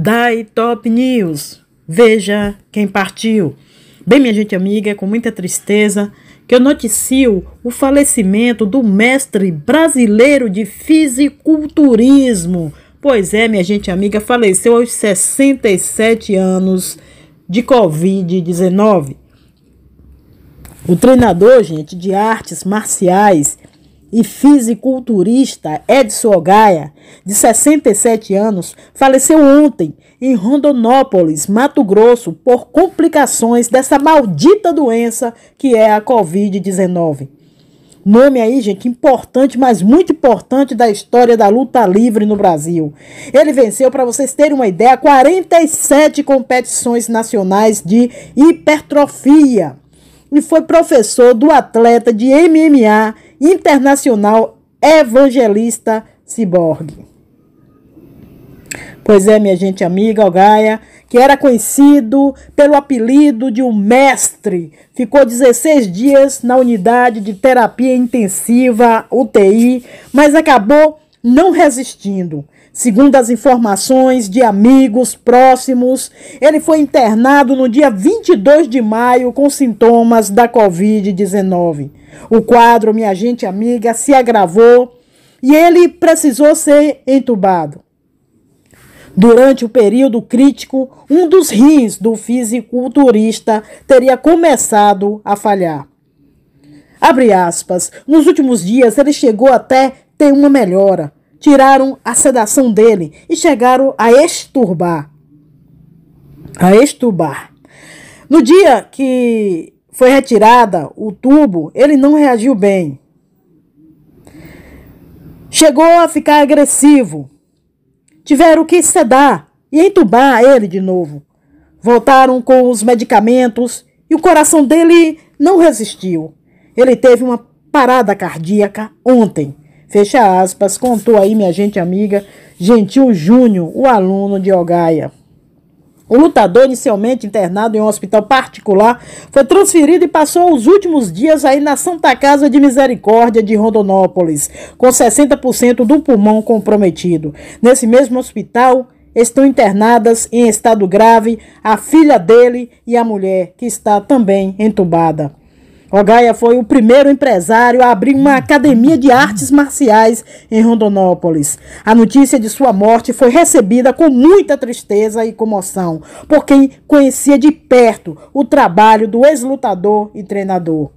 Dai Top News. Veja quem partiu. Bem, minha gente amiga, é com muita tristeza que eu noticio o falecimento do mestre brasileiro de fisiculturismo. Pois é, minha gente amiga, faleceu aos 67 anos de Covid-19. O treinador, gente, de artes marciais e fisiculturista Edson Ogaia, de 67 anos, faleceu ontem em Rondonópolis, Mato Grosso, por complicações dessa maldita doença que é a Covid-19. Nome aí, gente, importante, mas muito importante da história da luta livre no Brasil. Ele venceu, para vocês terem uma ideia, 47 competições nacionais de hipertrofia e foi professor do atleta de MMA Internacional Evangelista Ciborgue. Pois é, minha gente amiga, o Gaia, que era conhecido pelo apelido de um mestre, ficou 16 dias na unidade de terapia intensiva UTI, mas acabou não resistindo. Segundo as informações de amigos próximos, ele foi internado no dia 22 de maio com sintomas da Covid-19. O quadro, minha gente amiga, se agravou e ele precisou ser entubado. Durante o período crítico, um dos rins do fisiculturista teria começado a falhar. Abre aspas. Nos últimos dias, ele chegou até ter uma melhora. Tiraram a sedação dele e chegaram a exturbar. A exturbar. No dia que foi retirada o tubo, ele não reagiu bem. Chegou a ficar agressivo. Tiveram que sedar e entubar ele de novo. Voltaram com os medicamentos e o coração dele não resistiu. Ele teve uma parada cardíaca ontem. Fecha aspas, contou aí minha gente amiga Gentil Júnior, o aluno de Ogaia. O lutador, inicialmente internado em um hospital particular, foi transferido e passou os últimos dias aí na Santa Casa de Misericórdia de Rondonópolis, com 60% do pulmão comprometido. Nesse mesmo hospital, estão internadas em estado grave a filha dele e a mulher, que está também entubada. Ogaia foi o primeiro empresário a abrir uma academia de artes marciais em Rondonópolis. A notícia de sua morte foi recebida com muita tristeza e comoção, por quem conhecia de perto o trabalho do ex-lutador e treinador.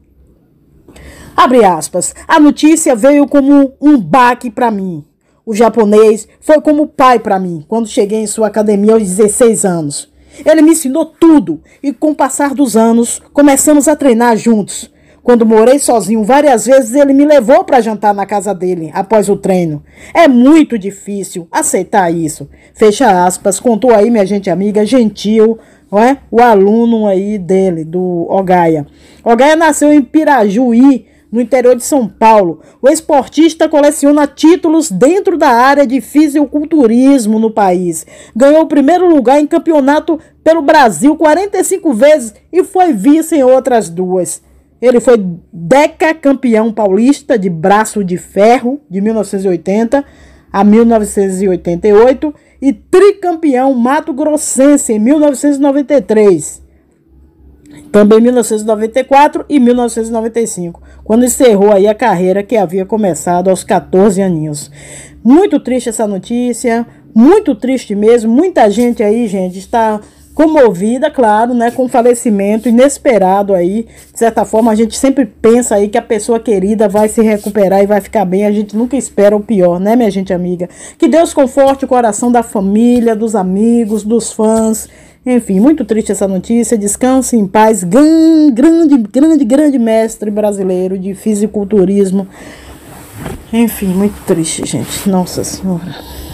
Abre aspas. A notícia veio como um baque para mim. O japonês foi como pai para mim quando cheguei em sua academia aos 16 anos. Ele me ensinou tudo e, com o passar dos anos, começamos a treinar juntos. Quando morei sozinho várias vezes, ele me levou para jantar na casa dele após o treino. É muito difícil aceitar isso. Fecha aspas, contou aí minha gente amiga gentil, não é? o aluno aí dele, do Ogaia. Ogaia nasceu em Pirajuí, no interior de São Paulo. O esportista coleciona títulos dentro da área de fisiculturismo no país. Ganhou o primeiro lugar em campeonato pelo Brasil 45 vezes e foi vice em outras duas. Ele foi decacampeão paulista de braço de ferro de 1980 a 1988 e tricampeão mato-grossense em 1993 também em 1994 e 1995, quando encerrou aí a carreira que havia começado aos 14 aninhos. Muito triste essa notícia, muito triste mesmo. Muita gente aí, gente, está comovida, claro, né, com falecimento inesperado aí. De certa forma, a gente sempre pensa aí que a pessoa querida vai se recuperar e vai ficar bem. A gente nunca espera o pior, né, minha gente amiga? Que Deus conforte o coração da família, dos amigos, dos fãs enfim, muito triste essa notícia. Descanse em paz, grande, grande, grande, grande mestre brasileiro de fisiculturismo. Enfim, muito triste, gente. Nossa Senhora.